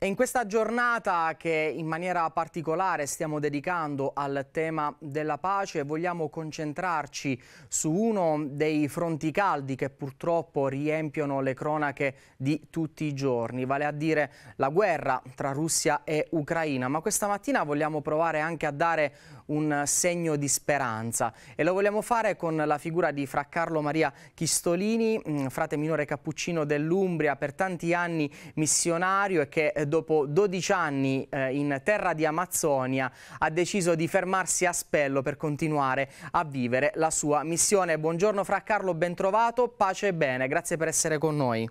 E in questa giornata che in maniera particolare stiamo dedicando al tema della pace vogliamo concentrarci su uno dei fronti caldi che purtroppo riempiono le cronache di tutti i giorni, vale a dire la guerra tra Russia e Ucraina. Ma questa mattina vogliamo provare anche a dare un segno di speranza e lo vogliamo fare con la figura di Fra Carlo Maria Chistolini, mm, frate minore cappuccino dell'Umbria, per tanti anni missionario e che eh, dopo 12 anni eh, in terra di Amazzonia ha deciso di fermarsi a Spello per continuare a vivere la sua missione. Buongiorno Fra Carlo, bentrovato, pace e bene, grazie per essere con noi.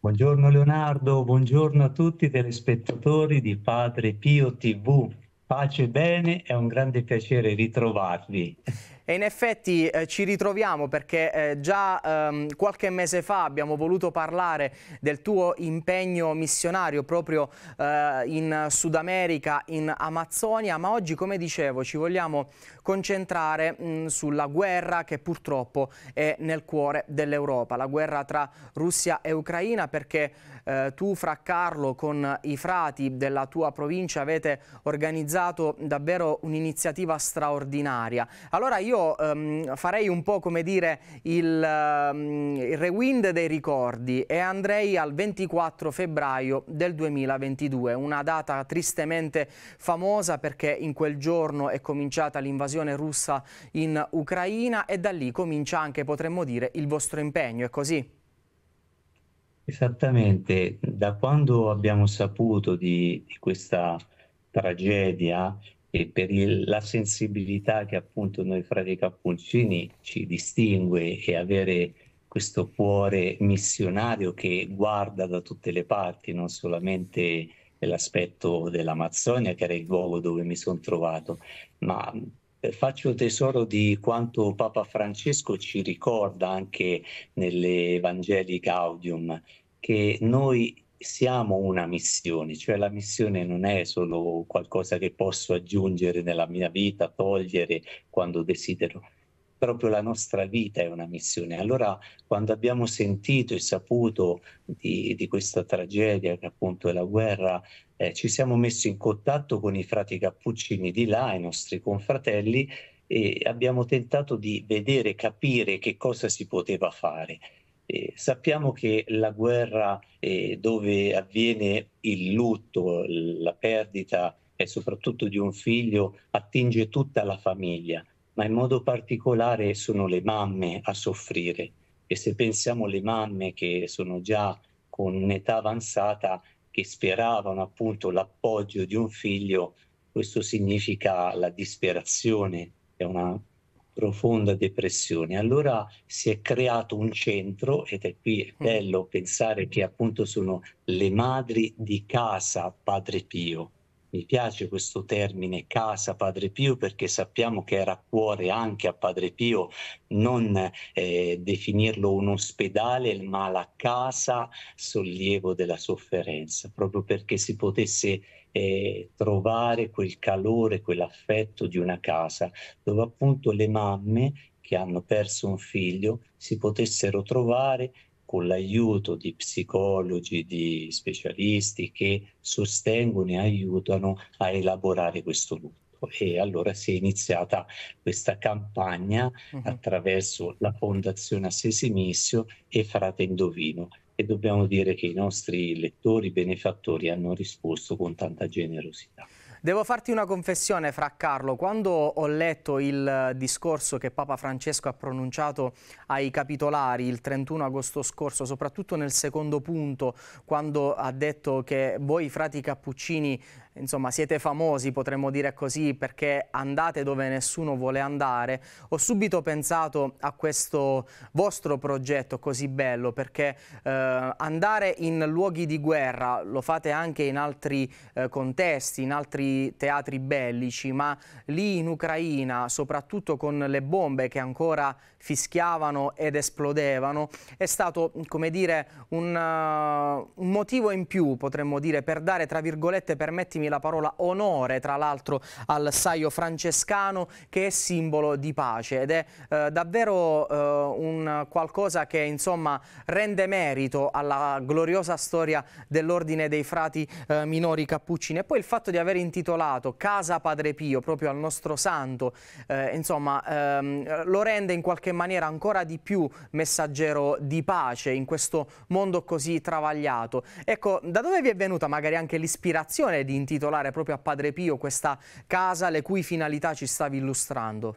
Buongiorno Leonardo, buongiorno a tutti i telespettatori di Padre Pio TV. Pace e bene, è un grande piacere ritrovarvi. E in effetti eh, ci ritroviamo perché eh, già ehm, qualche mese fa abbiamo voluto parlare del tuo impegno missionario proprio eh, in Sud America, in Amazzonia, ma oggi come dicevo ci vogliamo concentrare mh, mm, sulla guerra che purtroppo è nel cuore dell'Europa, la guerra tra Russia e Ucraina perché eh, tu fra Carlo con i frati della tua provincia avete organizzato davvero un'iniziativa straordinaria. Allora io io um, farei un po' come dire il, um, il rewind dei ricordi e andrei al 24 febbraio del 2022, una data tristemente famosa perché in quel giorno è cominciata l'invasione russa in Ucraina e da lì comincia anche, potremmo dire, il vostro impegno, è così? Esattamente, da quando abbiamo saputo di, di questa tragedia e per il, la sensibilità che appunto noi frati cappuccini ci distingue e avere questo cuore missionario che guarda da tutte le parti, non solamente l'aspetto dell'Amazzonia che era il luogo dove mi sono trovato, ma eh, faccio tesoro di quanto Papa Francesco ci ricorda anche nelle nell'Evangelica Gaudium, che noi siamo una missione, cioè la missione non è solo qualcosa che posso aggiungere nella mia vita, togliere quando desidero, proprio la nostra vita è una missione. Allora quando abbiamo sentito e saputo di, di questa tragedia che appunto è la guerra, eh, ci siamo messi in contatto con i frati cappuccini di là, i nostri confratelli, e abbiamo tentato di vedere, capire che cosa si poteva fare. Eh, sappiamo che la guerra eh, dove avviene il lutto, la perdita e soprattutto di un figlio attinge tutta la famiglia, ma in modo particolare sono le mamme a soffrire. E se pensiamo alle mamme che sono già con un'età avanzata, che speravano appunto l'appoggio di un figlio, questo significa la disperazione, è una profonda depressione. Allora si è creato un centro ed è qui è mm. bello pensare che appunto sono le madri di casa Padre Pio. Mi piace questo termine casa Padre Pio perché sappiamo che era a cuore anche a Padre Pio non eh, definirlo un ospedale ma la casa sollievo della sofferenza, proprio perché si potesse eh, trovare quel calore, quell'affetto di una casa dove appunto le mamme che hanno perso un figlio si potessero trovare con l'aiuto di psicologi, di specialisti che sostengono e aiutano a elaborare questo lutto e allora si è iniziata questa campagna uh-huh. attraverso la Fondazione Assesi Missio e Frate Indovino e dobbiamo dire che i nostri lettori benefattori hanno risposto con tanta generosità. Devo farti una confessione, Fra Carlo. Quando ho letto il discorso che Papa Francesco ha pronunciato ai capitolari il 31 agosto scorso, soprattutto nel secondo punto, quando ha detto che voi frati cappuccini insomma, siete famosi, potremmo dire così, perché andate dove nessuno vuole andare, ho subito pensato a questo vostro progetto così bello, perché eh, andare in luoghi di guerra lo fate anche in altri eh, contesti, in altri teatri bellici, ma lì in Ucraina, soprattutto con le bombe che ancora fischiavano ed esplodevano, è stato, come dire, un, uh, un motivo in più, potremmo dire, per dare, tra virgolette, permettimi la parola, onore tra l'altro al saio francescano che è simbolo di pace ed è eh, davvero eh, un qualcosa che insomma rende merito alla gloriosa storia dell'ordine dei frati eh, minori cappuccini e poi il fatto di aver intitolato Casa Padre Pio proprio al nostro santo eh, insomma ehm, lo rende in qualche maniera ancora di più messaggero di pace in questo mondo così travagliato. Ecco, da dove vi è venuta magari anche l'ispirazione di intitolare intitolare proprio a Padre Pio questa casa, le cui finalità ci stavi illustrando.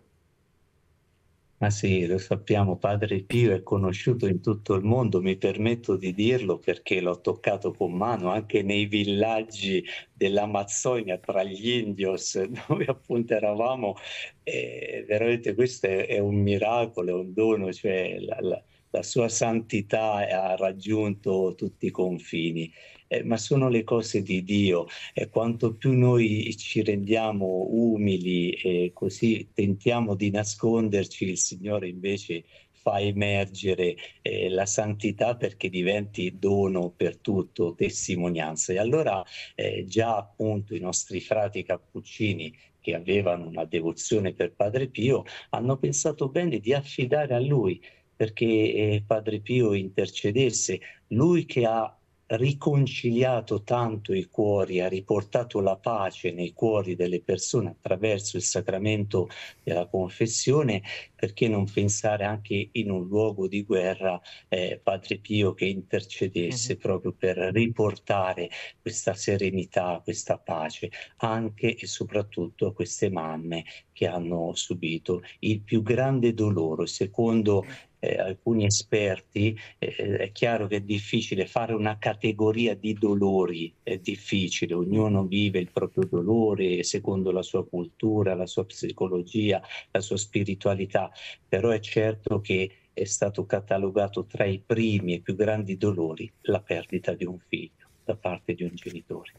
Ma sì, lo sappiamo, Padre Pio è conosciuto in tutto il mondo, mi permetto di dirlo perché l'ho toccato con mano anche nei villaggi dell'Amazzonia tra gli indios dove appunto eravamo. Eh, veramente questo è, è, un miracolo, è un dono, cioè la, la, la sua santità ha raggiunto tutti i confini eh, ma sono le cose di Dio e quanto più noi ci rendiamo umili e così tentiamo di nasconderci, il Signore invece fa emergere eh, la santità perché diventi dono per tutto, testimonianza. E allora eh, già appunto i nostri frati cappuccini che avevano una devozione per Padre Pio hanno pensato bene di affidare a lui perché eh, Padre Pio intercedesse, lui che ha riconciliato tanto i cuori, ha riportato la pace nei cuori delle persone attraverso il sacramento della confessione, perché non pensare anche in un luogo di guerra eh, Padre Pio che intercedesse uh-huh. proprio per riportare questa serenità, questa pace anche e soprattutto a queste mamme che hanno subito il più grande dolore, secondo mm eh, alcuni esperti, eh, è chiaro che è difficile fare una categoria di dolori, è difficile, ognuno vive il proprio dolore secondo la sua cultura, la sua psicologia, la sua spiritualità, però è certo che è stato catalogato tra i primi e più grandi dolori la perdita di un figlio da parte di un genitore.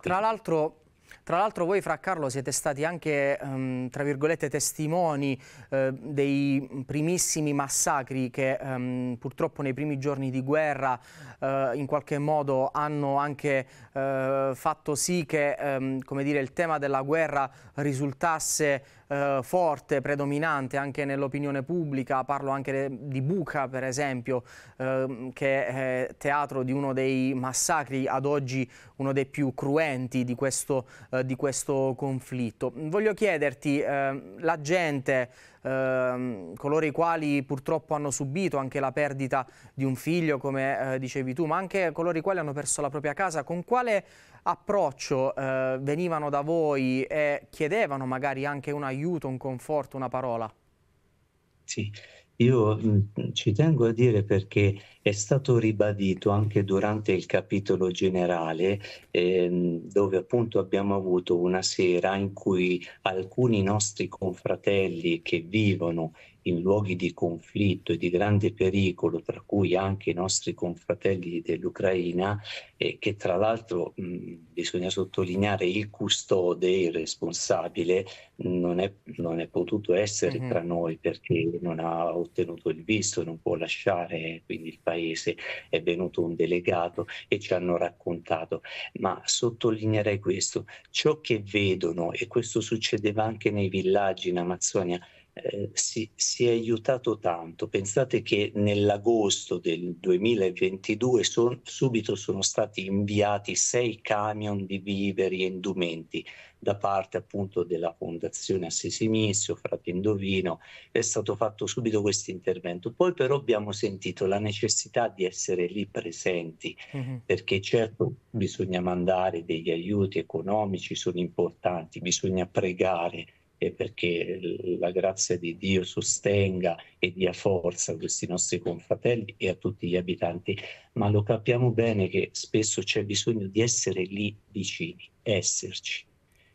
Tra l'altro tra l'altro voi fra Carlo siete stati anche, ehm, tra virgolette, testimoni eh, dei primissimi massacri che ehm, purtroppo nei primi giorni di guerra eh, in qualche modo hanno anche eh, fatto sì che ehm, dire, il tema della guerra risultasse eh, forte, predominante anche nell'opinione pubblica, parlo anche di Buca per esempio, eh, che è teatro di uno dei massacri ad oggi, uno dei più cruenti di questo, eh, di questo conflitto. Voglio chiederti, ehm, la gente, ehm, coloro i quali purtroppo hanno subito anche la perdita di un figlio, come eh, dicevi tu, ma anche coloro i quali hanno perso la propria casa, con quale approccio eh, venivano da voi e chiedevano magari anche un aiuto, un conforto, una parola? Sì, io mh, mm, ci tengo a dire perché è stato ribadito anche durante il capitolo generale ehm, dove appunto abbiamo avuto una sera in cui alcuni nostri confratelli che vivono in luoghi di conflitto e di grande pericolo, tra cui anche i nostri confratelli dell'Ucraina, eh, che tra l'altro mh, bisogna sottolineare il custode, il responsabile, non è, non è potuto essere uh-huh. tra noi perché non ha ottenuto il visto, non può lasciare quindi il paese paese, è venuto un delegato e ci hanno raccontato, ma sottolineerei questo, ciò che vedono, e questo succedeva anche nei villaggi in Amazzonia, eh, si, si, è aiutato tanto. Pensate che nell'agosto del 2022 son, subito sono stati inviati sei camion di viveri e indumenti da parte appunto della Fondazione Assisi Missio, Frate Indovino, è stato fatto subito questo intervento. Poi però abbiamo sentito la necessità di essere lì presenti, mm-hmm. perché certo bisogna mandare degli aiuti economici, sono importanti, bisogna pregare e perché la grazia di Dio sostenga e dia forza a questi nostri confratelli e a tutti gli abitanti, ma lo capiamo bene che spesso c'è bisogno di essere lì vicini, esserci.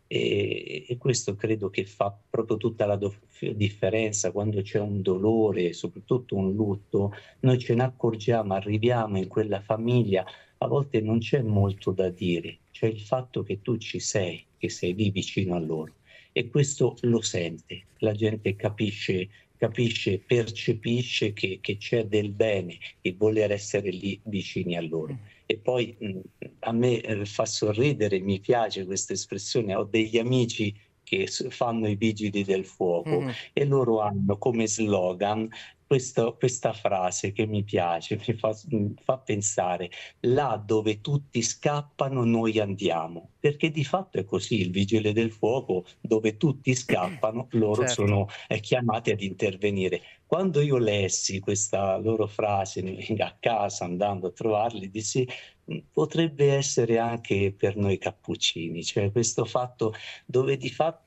E, e questo credo che fa proprio tutta la do- differenza quando c'è un dolore, soprattutto un lutto, noi ce ne accorgiamo, arriviamo in quella famiglia, a volte non c'è molto da dire, c'è il fatto che tu ci sei, che sei lì vicino a loro e questo lo sente, la gente capisce, capisce percepisce che, che c'è del bene, e voler essere lì vicini a loro. Mm. E poi mh, mm, a me eh, fa sorridere, mi piace questa espressione, ho degli amici che fanno i vigili del fuoco mm. e loro hanno come slogan questo, questa frase che mi piace, mi fa, mi fa, pensare, là dove tutti scappano noi andiamo, perché di fatto è così, il vigile del fuoco, dove tutti scappano loro certo. sono eh, chiamati ad intervenire. Quando io lessi questa loro frase a casa andando a trovarli, dissi mm, potrebbe essere anche per noi cappuccini, cioè questo fatto dove di fatto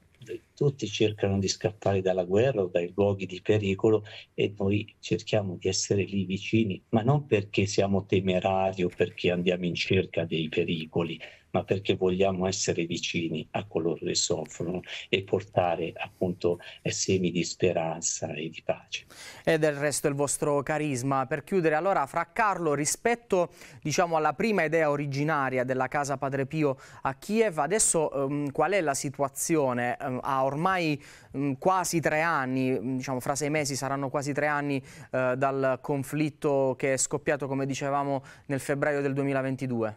tutti cercano di scappare dalla guerra o dai luoghi di pericolo e noi cerchiamo di essere lì vicini, ma non perché siamo temerari o perché andiamo in cerca dei pericoli, ma perché vogliamo essere vicini a coloro che soffrono e portare appunto eh, semi di speranza e di pace. E del resto il vostro carisma. Per chiudere allora, fra Carlo, rispetto diciamo alla prima idea originaria della Casa Padre Pio a Kiev, adesso ehm, qual è la situazione ehm, a ormai mh, quasi tre anni, diciamo fra sei mesi saranno quasi tre anni eh, dal conflitto che è scoppiato, come dicevamo, nel febbraio del 2022?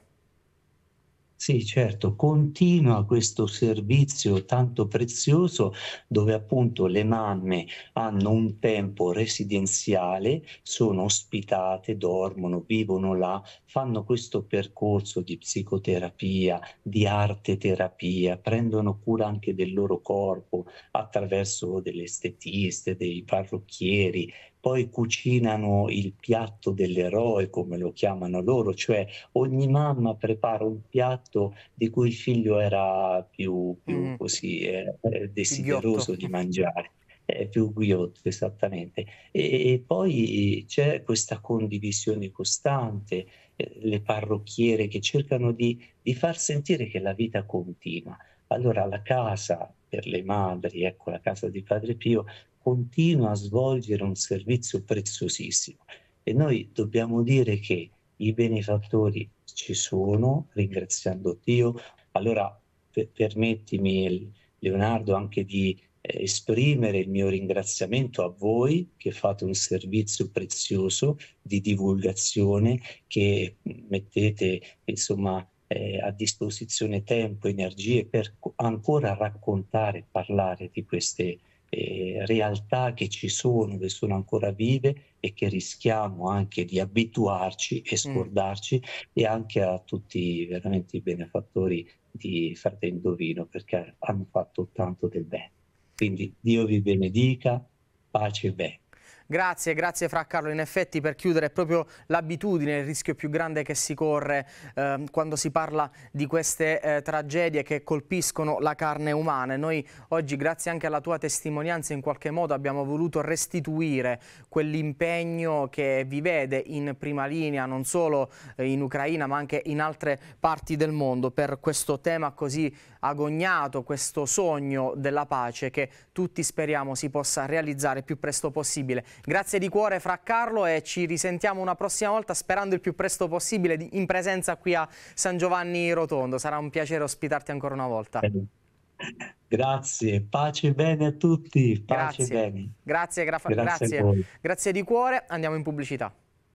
Sì, certo, continua questo servizio tanto prezioso dove appunto le mamme hanno un tempo residenziale, sono ospitate, dormono, vivono là, fanno questo percorso di psicoterapia, di arte terapia, prendono cura anche del loro corpo attraverso delle estetiste, dei parrucchieri, poi cucinano il piatto dell'eroe, come lo chiamano loro, cioè ogni mamma prepara un piatto piatto di cui il figlio era più, più mm. così eh, eh desideroso di mangiare eh, più ghiotto esattamente. E, e, poi c'è questa condivisione costante, eh, le parrocchiere che cercano di, di, far sentire che la vita continua. Allora la casa per le madri, ecco la casa di Padre Pio, continua a svolgere un servizio preziosissimo e noi dobbiamo dire che i benefattori ci sono, ringraziando Dio. Allora per- permettimi, Leonardo, anche di eh, esprimere il mio ringraziamento a voi che fate un servizio prezioso di divulgazione, che mettete insomma eh, a disposizione tempo, energie per co- ancora raccontare, parlare di queste eh, realtà che ci sono, che sono ancora vive e che rischiamo anche di abituarci e mm. scordarci mm. e anche a tutti veramente i benefattori di Frate Indovino perché hanno fatto tanto del bene. Quindi Dio vi benedica, pace e bene. Grazie, grazie Fra Carlo. In effetti per chiudere è proprio l'abitudine, il rischio più grande che si corre eh, quando si parla di queste eh, tragedie che colpiscono la carne umana. E noi oggi grazie anche alla tua testimonianza in qualche modo abbiamo voluto restituire quell'impegno che vi vede in prima linea non solo eh, in Ucraina ma anche in altre parti del mondo per questo tema così agognato, questo sogno della pace che tutti speriamo si possa realizzare il più presto possibile. Grazie di cuore fra Carlo e ci risentiamo una prossima volta sperando il più presto possibile in presenza qui a San Giovanni Rotondo. Sarà un piacere ospitarti ancora una volta. Eh, grazie, pace e bene a tutti. Pace grazie. bene. Grazie, grazie, grazie, grazie di cuore. Andiamo in pubblicità.